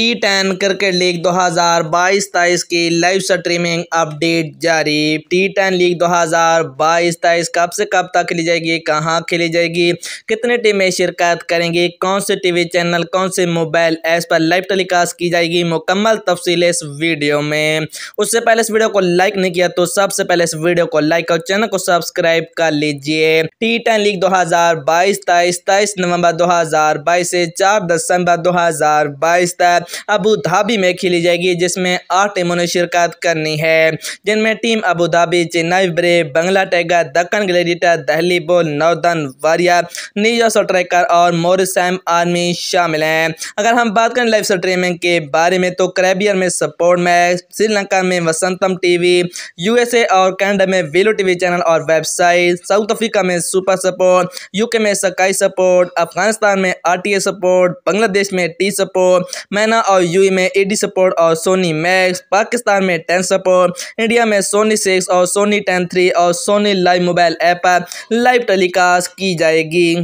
T ten cricket league 2022-23 की live streaming update जारी T ten league 2022-23 कब से कब तक खेली जाएगी कहां खेली जाएगी कितने टीमें शिरकत करेंगी कौन से टीवी चैनल कौन से मोबाइल ऐप पर लाइव टेलीकास्ट की जाएगी मुकम्मल तफसील इस वीडियो में उससे पहले इस वीडियो को लाइक नहीं किया तो सबसे पहले इस वीडियो को लाइक और चैनल को सब्सक्राइब कर लीजिए टी टेन लीग दो हजार बाईस तेईस नवंबर बाईस से चार दिसंबर बाईस तक अबू धाबी में खेली जाएगी जिसमें आठ टीमों ने शिरकत करनी है जिनमें टीम अबू धाबी चेन्नई ब्रे बंगला टाइगर दक्कन ग्लेडिटर दहली बोल नौदन वारियर न्यूज ट्रैकर और मोरिसम आर्मी शामिल हैं अगर हम बात करें लाइव स्ट्रीमिंग के बारे में तो कैबियर में सपोर्ट मैच श्रीलंका में वसंतम टीवी यूएसए और कैनेडा में वेलो टीवी चैनल और वेबसाइट साउथ अफ्रीका में सुपर सपोर्ट यूके में सकाई सपोर्ट अफगानिस्तान में आर सपोर्ट बांग्लादेश में टी सपोर्ट मैना और यू में एडी सपोर्ट और सोनी मैक्स पाकिस्तान में टेन सपोर्ट इंडिया में सोनी सिक्स और सोनी टेन थ्री और सोनी लाइव मोबाइल ऐप पर लाइव टेलीकास्ट की जाएगी